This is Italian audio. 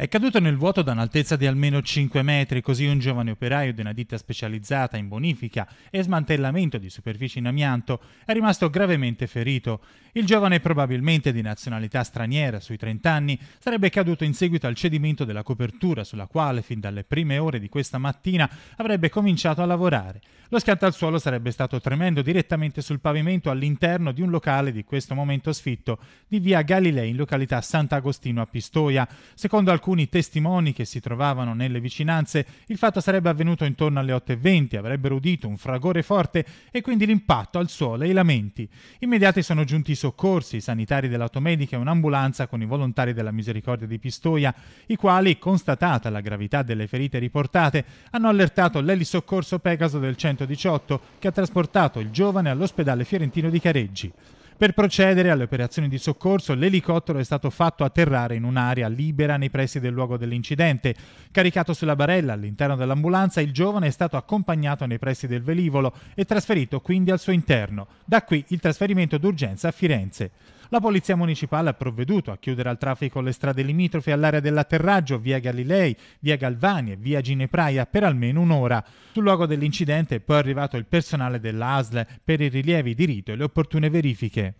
È caduto nel vuoto da un'altezza di almeno 5 metri, così un giovane operaio di una ditta specializzata in bonifica e smantellamento di superfici in amianto è rimasto gravemente ferito. Il giovane, probabilmente di nazionalità straniera, sui 30 anni, sarebbe caduto in seguito al cedimento della copertura sulla quale, fin dalle prime ore di questa mattina, avrebbe cominciato a lavorare. Lo schianto al suolo sarebbe stato tremendo direttamente sul pavimento all'interno di un locale di questo momento sfitto di via Galilei in località Sant'Agostino a Pistoia. Secondo alcuni alcuni testimoni che si trovavano nelle vicinanze, il fatto sarebbe avvenuto intorno alle 8.20, avrebbero udito un fragore forte e quindi l'impatto al suolo e i lamenti. Immediati sono giunti i soccorsi, i sanitari dell'automedica e un'ambulanza con i volontari della misericordia di Pistoia, i quali, constatata la gravità delle ferite riportate, hanno allertato l'elisoccorso Pegaso del 118 che ha trasportato il giovane all'ospedale fiorentino di Careggi. Per procedere alle operazioni di soccorso, l'elicottero è stato fatto atterrare in un'area libera nei pressi del luogo dell'incidente. Caricato sulla barella all'interno dell'ambulanza, il giovane è stato accompagnato nei pressi del velivolo e trasferito quindi al suo interno. Da qui il trasferimento d'urgenza a Firenze. La polizia municipale ha provveduto a chiudere al traffico le strade limitrofe all'area dell'atterraggio, via Galilei, via Galvani e via Ginepraia per almeno un'ora. Sul luogo dell'incidente è poi arrivato il personale della per i rilievi di rito e le opportune verifiche.